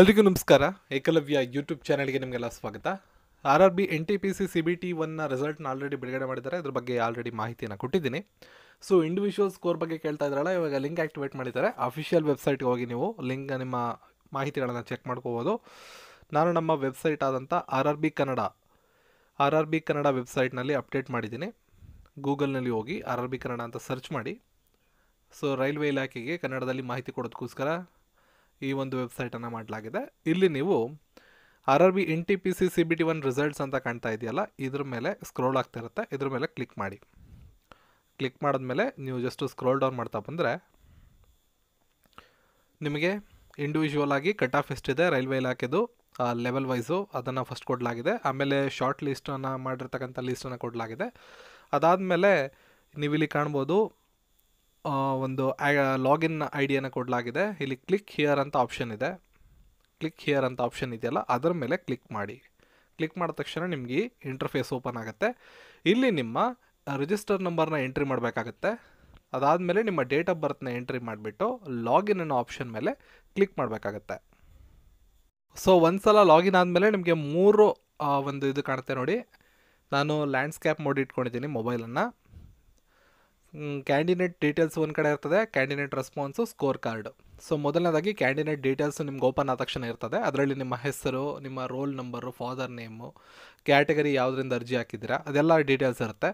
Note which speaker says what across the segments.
Speaker 1: ಎಲ್ರಿಗೂ ನಮಸ್ಕಾರ ಏಕಲವ್ಯ ಯೂಟ್ಯೂಬ್ ಚಾನಲ್ಗೆ ನಿಮಗೆಲ್ಲ ಸ್ವಾಗತ R R B N T P C C B T ಒನ್ನ ರಿಸಲ್ಟ್ನ ಆಲ್ರೆಡಿ ಬಿಡುಗಡೆ ಮಾಡಿದ್ದಾರೆ ಅದ್ರ ಬಗ್ಗೆ ಆಲ್ರೆಡಿ ಮಾಹಿತಿಯನ್ನು ಕೊಟ್ಟಿದ್ದೀನಿ ಸೊ ಇಂಡಿವಿಜುವಲ್ ಸ್ಕೋರ್ ಬಗ್ಗೆ ಕೇಳ್ತಾ ಇದ್ರಲ್ಲ ಇವಾಗ ಲಿಂಕ್ ಆ್ಯಕ್ಟಿವೇಟ್ ಮಾಡಿದ್ದಾರೆ ಅಫಿಷಿಯಲ್ ವೆಬ್ಸೈಟ್ಗೆ ಹೋಗಿ ನೀವು ಲಿಂಕ್ ನಿಮ್ಮ ಮಾಹಿತಿಗಳನ್ನು ಚೆಕ್ ಮಾಡ್ಕೋಬೋದು ನಾನು ನಮ್ಮ ವೆಬ್ಸೈಟ್ ಆದಂಥ R R B Kannada R R B Kannada ವೆಬ್ಸೈಟ್ನಲ್ಲಿ ಅಪ್ಡೇಟ್ ಮಾಡಿದ್ದೀನಿ ಗೂಗಲ್ನಲ್ಲಿ ಹೋಗಿ ಆರ್ ಆರ್ ಬಿ ಕನ್ನಡ ಅಂತ ಸರ್ಚ್ ಮಾಡಿ ಸೊ ರೈಲ್ವೆ ಇಲಾಖೆಗೆ ಕನ್ನಡದಲ್ಲಿ ಮಾಹಿತಿ ಕೊಡೋದಕ್ಕೋಸ್ಕರ ಈ ಒಂದು ವೆಬ್ಸೈಟನ್ನು ಮಾಡಲಾಗಿದೆ ಇಲ್ಲಿ ನೀವು R R B N T P C C B T one results ಅಂತ ಕಾಣ್ತಾ ಇದೆಯಲ್ಲ ಇದ್ರ ಮೇಲೆ ಸ್ಕ್ರೋಲ್ ಆಗ್ತಿರುತ್ತೆ ಇದ್ರ ಮೇಲೆ ಕ್ಲಿಕ್ ಮಾಡಿ ಕ್ಲಿಕ್ ಮಾಡಿದ್ಮೇಲೆ ನೀವು ಜಸ್ಟ್ ಸ್ಕ್ರೋಲ್ ಡೌನ್ ಮಾಡ್ತಾ ಬಂದರೆ ನಿಮಗೆ ಇಂಡಿವಿಜುವಲ್ ಆಗಿ ಕಟ್ ಆಫ್ ಇದೆ ರೈಲ್ವೆ ಇಲಾಖೆದು ಲೆವೆಲ್ ವೈಸು ಅದನ್ನು ಫಸ್ಟ್ ಕೊಡಲಾಗಿದೆ ಆಮೇಲೆ ಶಾರ್ಟ್ ಲಿಸ್ಟನ್ನು ಮಾಡಿರ್ತಕ್ಕಂಥ ಲಿಸ್ಟನ್ನು ಕೊಡಲಾಗಿದೆ ಅದಾದಮೇಲೆ ನೀವಿಲ್ಲಿ ಕಾಣ್ಬೋದು ಒಂದು ಲಾಗಿನ್ ಐ ಕೊಡಲಾಗಿದೆ ಇಲ್ಲಿ ಕ್ಲಿಕ್ ಹಿಯರ್ ಅಂತ ಆಪ್ಷನ್ ಇದೆ ಕ್ಲಿಕ್ ಹಿಯರ್ ಅಂತ ಆಪ್ಷನ್ ಇದೆಯಲ್ಲ ಅದರ ಮೇಲೆ ಕ್ಲಿಕ್ ಮಾಡಿ ಕ್ಲಿಕ್ ಮಾಡಿದ ತಕ್ಷಣ ನಿಮಗೆ ಇಂಟರ್ಫೇಸ್ ಓಪನ್ ಆಗುತ್ತೆ ಇಲ್ಲಿ ನಿಮ್ಮ ರಿಜಿಸ್ಟರ್ ನಂಬರ್ನ ಎಂಟ್ರಿ ಮಾಡಬೇಕಾಗತ್ತೆ ಅದಾದಮೇಲೆ ನಿಮ್ಮ ಡೇಟ್ ಆಫ್ ಬರ್ತ್ನ ಎಂಟ್ರಿ ಮಾಡಿಬಿಟ್ಟು ಲಾಗಿನ್ ಅನ್ನೋ ಆಪ್ಷನ್ ಮೇಲೆ ಕ್ಲಿಕ್ ಮಾಡಬೇಕಾಗತ್ತೆ ಸೊ ಒಂದು ಸಲ ಲಾಗಿನ್ ಆದಮೇಲೆ ನಿಮಗೆ ಮೂರು ಒಂದು ಇದು ಕಾಣುತ್ತೆ ನೋಡಿ ನಾನು ಲ್ಯಾಂಡ್ಸ್ಕ್ಯಾಪ್ ಮೋಡ್ ಇಟ್ಕೊಂಡಿದ್ದೀನಿ ಮೊಬೈಲನ್ನು ಕ್ಯಾಂಡಿಡೇಟ್ ಡೀಟೇಲ್ಸ್ ಒಂದು ಕಡೆ ಇರ್ತದೆ candidate response score card so ಮೊದಲನೇದಾಗಿ ಕ್ಯಾಂಡಿಡೇಟ್ ಡೀಟೇಲ್ಸ್ ನಿಮ್ಗೆ ಓಪನ್ ಆದ ತಕ್ಷಣ ಇರ್ತದೆ ಅದರಲ್ಲಿ ನಿಮ್ಮ ಹೆಸರು ನಿಮ್ಮ roll number father name category ಯಾವುದರಿಂದ ಅರ್ಜಿ ಹಾಕಿದ್ದೀರಾ ಅದೆಲ್ಲ ಡೀಟೇಲ್ಸ್ ಇರುತ್ತೆ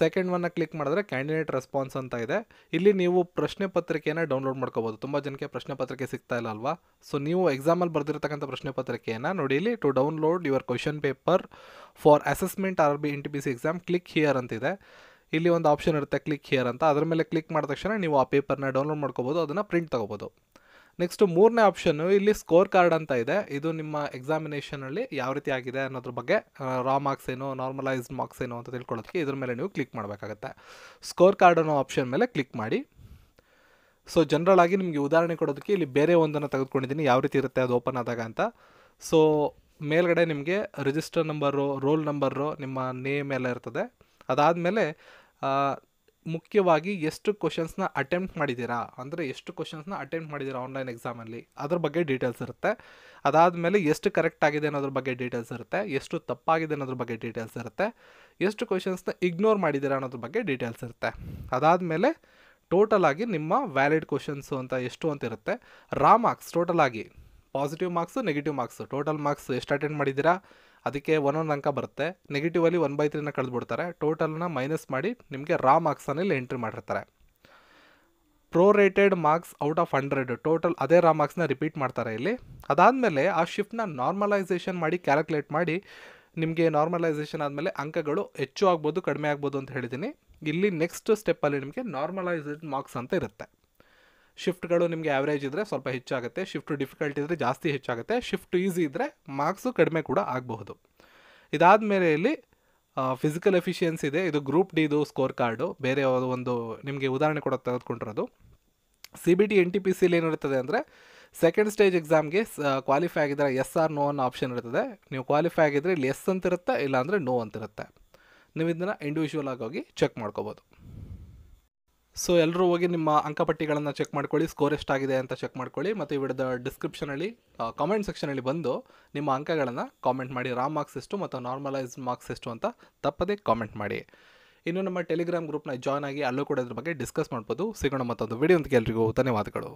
Speaker 1: ಸೆಕೆಂಡ್ ಒನ್ನ ಕ್ಲಿಕ್ ಮಾಡಿದ್ರೆ ಕ್ಯಾಂಡಿಡೇಟ್ ರೆಸ್ಪಾನ್ಸ್ ಅಂತ ಇದೆ ಇಲ್ಲಿ ನೀವು ಪ್ರಶ್ನೆ ಪತ್ರಿಕೆಯನ್ನು ಡೌನ್ಲೋಡ್ ಮಾಡ್ಕೋಬೋದು ತುಂಬ ಜನಕ್ಕೆ ಪ್ರಶ್ನೆ ಪತ್ರಿಕೆ ಸಿಗ್ತಾ ಇಲ್ಲ ಅಲ್ವಾ ಸೊ ನೀವು ಎಕ್ಸಾಮಲ್ಲಿ ಬರೆದಿರ್ತಕ್ಕಂಥ ಪ್ರಶ್ನೆ ಪತ್ರಿಕೆಯನ್ನು ನೋಡಿ ಇಲ್ಲಿ to download your question paper for assessment R B N T P C exam click here ಅಂತಿದೆ ಇಲ್ಲಿ ಒಂದು ಆಪ್ಷನ್ ಇರುತ್ತೆ ಕ್ಲಿಕ್ ಹಿಯರ್ ಅಂತ ಅದರ ಮೇಲೆ ಕ್ಲಿಕ್ ಮಾಡಿದ ತಕ್ಷಣ ನೀವು ಆ ಪೇಪರ್ನ ಡೌನ್ಲೋಡ್ ಮಾಡ್ಕೋಬೋದು ಅದನ್ನು ಪ್ರಿಂಟ್ ತೊಗೋಬೋದು ನೆಕ್ಸ್ಟ್ ಮೂರನೇ ಆಪ್ಷನ್ನು ಇಲ್ಲಿ ಸ್ಕೋರ್ ಕಾರ್ಡ್ ಅಂತ ಇದೆ ಇದು ನಿಮ್ಮ ಎಕ್ಸಾಮಿನೇಷನಲ್ಲಿ ಯಾವ ರೀತಿ ಆಗಿದೆ ಅನ್ನೋದ್ರ ಬಗ್ಗೆ ರಾ ಮಾರ್ಕ್ಸ್ ಏನು ನಾರ್ಮಲೈಸ್ಡ್ ಮಾರ್ಕ್ಸ್ ಏನು ಅಂತ ತಿಳ್ಕೊಳ್ಳೋದಕ್ಕೆ ಇದ್ರ ಮೇಲೆ ನೀವು ಕ್ಲಿಕ್ ಮಾಡಬೇಕಾಗತ್ತೆ ಸ್ಕೋರ್ ಕಾರ್ಡ್ ಅನ್ನೋ ಆಪ್ಷನ್ ಮೇಲೆ ಕ್ಲಿಕ್ ಮಾಡಿ ಸೊ ಜನರಲ್ ಆಗಿ ನಿಮಗೆ ಉದಾಹರಣೆ ಕೊಡೋದಕ್ಕೆ ಇಲ್ಲಿ ಬೇರೆ ಒಂದನ್ನು ತೆಗೆದುಕೊಂಡಿದ್ದೀನಿ ಯಾವ ರೀತಿ ಇರುತ್ತೆ ಅದು ಓಪನ್ ಆದಾಗ ಅಂತ ಸೊ ಮೇಲ್ಗಡೆ ನಿಮಗೆ ರಿಜಿಸ್ಟರ್ ನಂಬರು ರೋಲ್ ನಂಬರು ನಿಮ್ಮ ನೇಮ್ ಎಲ್ಲ ಇರ್ತದೆ ಅದಾದಮೇಲೆ ಮುಖ್ಯವಾಗಿ ಎಷ್ಟು ಕ್ವಶನ್ಸ್ನ ಅಟೆಂಪ್ಟ್ ಮಾಡಿದ್ದೀರಾ ಅಂದರೆ ಎಷ್ಟು ಕ್ವಶನ್ಸ್ನ ಅಟೆಂಪ್ಟ್ ಮಾಡಿದ್ದೀರಾ ಆನ್ಲೈನ್ ಎಕ್ಸಾಮಲ್ಲಿ ಅದ್ರ ಬಗ್ಗೆ ಡೀಟೇಲ್ಸ್ ಇರುತ್ತೆ ಅದಾದಮೇಲೆ ಎಷ್ಟು ಕರೆಕ್ಟ್ ಆಗಿದೆ ಅನ್ನೋದ್ರ ಬಗ್ಗೆ ಡೀಟೇಲ್ಸ್ ಇರುತ್ತೆ ಎಷ್ಟು ತಪ್ಪಾಗಿದೆ ಅನ್ನೋದ್ರ ಬಗ್ಗೆ ಡೀಟೇಲ್ಸ್ ಇರುತ್ತೆ ಎಷ್ಟು ಕ್ವಶನ್ಸ್ನ ಇಗ್ನೋರ್ ಮಾಡಿದ್ದೀರಾ ಅನ್ನೋದ್ರ ಬಗ್ಗೆ ಡೀಟೇಲ್ಸ್ ಇರುತ್ತೆ ಅದಾದಮೇಲೆ ಟೋಟಲ್ ಆಗಿ ನಿಮ್ಮ ವ್ಯಾಲಿಡ್ ಕ್ವಶನ್ಸು ಅಂತ ಎಷ್ಟು ಅಂತ ಇರುತ್ತೆ ರಾ ಮಾರ್ಕ್ಸ್ ಟೋಟಲ್ ಆಗಿ positive marks negative marks total marks ಎಷ್ಟು ಅಟೆಂಡ್ ಮಾಡಿದ್ದೀರಾ ಅದಕ್ಕೆ ಒನ್ ಒಂದು ಅಂಕ ಬರುತ್ತೆ ನೆಗೆಟಿವಲ್ಲಿ ಒನ್ ಬೈ ತ್ರೀನ ಕಳೆದ್ಬಿಡ್ತಾರೆ ಟೋಟಲ್ನ ಮೈನಸ್ ಮಾಡಿ ನಿಮಗೆ ರಾ ಇಲ್ಲಿ ಎಂಟ್ರಿ ಮಾಡಿರ್ತಾರೆ prorated marks out of hundred total ಅದೇ ರಾ ಮಾರ್ಕ್ಸ್ನ ರಿಪೀಟ್ ಮಾಡ್ತಾರೆ ಇಲ್ಲಿ ಅದಾದಮೇಲೆ ಆ ಶಿಫ್ಟ್ನ ನಾರ್ಮಲೈಸೇಷನ್ ಮಾಡಿ ಕ್ಯಾಲ್ಕುಲೇಟ್ ಮಾಡಿ ನಿಮಗೆ ನಾರ್ಮಲೈಸೇಷನ್ ಆದಮೇಲೆ ಅಂಕಗಳು ಹೆಚ್ಚು ಆಗ್ಬೋದು ಕಡಿಮೆ ಆಗ್ಬೋದು ಅಂತ ಹೇಳಿದ್ದೀನಿ ಇಲ್ಲಿ ನೆಕ್ಸ್ಟ್ ಸ್ಟೆಪ್ಪಲ್ಲಿ ನಿಮಗೆ ನಾರ್ಮಲೈಸ್ಡ್ ಮಾರ್ಕ್ಸ್ ಅಂತ ಇರುತ್ತೆ ಶಿಫ್ಟ್ಗಳು ನಿಮಗೆ ಆವ್ರೇಜ್ ಇದ್ದರೆ ಸ್ವಲ್ಪ ಹೆಚ್ಚಾಗುತ್ತೆ ಶಿಫ್ಟ್ ಡಿಫಿಕಲ್ಟ್ ಇದ್ದರೆ ಜಾಸ್ತಿ ಹೆಚ್ಚಾಗುತ್ತೆ ಶಿಫ್ಟ್ ಈಸಿ ಇದ್ದರೆ ಮಾರ್ಕ್ಸು ಕಡಿಮೆ ಕೂಡ ಆಗಬಹುದು ಇದಾದ ಮೇಲೆ ಇಲ್ಲಿ ಫಿಸಿಕಲ್ ಎಫಿಷಿಯನ್ಸಿ ಇದೆ ಇದು ಗ್ರೂಪ್ ಡಿದು ಸ್ಕೋರ್ ಕಾರ್ಡು ಬೇರೆ ಒಂದು ನಿಮಗೆ ಉದಾಹರಣೆ ಕೂಡ ತೆಗೆದುಕೊಂಡಿರೋದು C B T N T P ಸಿಲಿ ಏನಿರ್ತದೆ ಅಂದರೆ ಸೆಕೆಂಡ್ ಸ್ಟೇಜ್ ಎಕ್ಸಾಮ್ಗೆ ಕ್ವಾಲಿಫೈ ಆಗಿದ್ದರೆ ಎಸ್ ಆರ್ ನೋ ಅನ್ನೋ ಆಪ್ಷನ್ ಇರ್ತದೆ ನೀವು ಕ್ವಾಲಿಫೈ ಆಗಿದ್ದರೆ ಇಲ್ಲಿ ಎಸ್ ಅಂತಿರುತ್ತೆ ಇಲ್ಲಾಂದರೆ ನೋ ಅಂತಿರುತ್ತೆ ನೀವು ಇದನ್ನು ಇಂಡಿವಿಜುವಲ್ ಆಗಿ ಹೋಗಿ ಚೆಕ್ ಮಾಡ್ಕೋಬೋದು ಸೊ ಎಲ್ಲರೂ ಹೋಗಿ ನಿಮ್ಮ ಅಂಕಪಟ್ಟಿಗಳನ್ನು ಚೆಕ್ ಮಾಡ್ಕೊಳ್ಳಿ ಸ್ಕೋರ್ ಎಷ್ಟಾಗಿದೆ ಅಂತ ಚೆಕ್ ಮಾಡ್ಕೊಳ್ಳಿ ಮತ್ತು ಈ ಡಿಸ್ಕ್ರಿಪ್ಷನಲ್ಲಿ ಕಾಮೆಂಟ್ ಸೆಕ್ಷನಲ್ಲಿ ಬಂದು ನಿಮ್ಮ ಅಂಕಗಳನ್ನು ಕಾಮೆಂಟ್ ಮಾಡಿ ರಾ ಮಾರ್ಕ್ಸ್ ಎಷ್ಟು ಮತ್ತು ನಾರ್ಮಲೈಸ್ ಮಾರ್ಕ್ಸ್ ಎಷ್ಟು ಅಂತ ತಪ್ಪದೇ ಕಾಮೆಂಟ್ ಮಾಡಿ ಇನ್ನು ನಮ್ಮ ಟೆಲಿಗ್ರಾಮ್ ಗ್ರೂಪ್ನ ಜಾಯ್ನ್ ಆಗಿ ಅಲ್ಲೂ ಕೂಡ ಇದ್ರ ಬಗ್ಗೆ ಡಿಸ್ಕಸ್ ಮಾಡ್ಬೋದು ಸಿಗೋಣ ಮತ್ತೊಂದು ವಿಡಿಯೋ ಅಂತ ಎಲ್ರಿಗೂ ಧನ್ಯವಾದಗಳು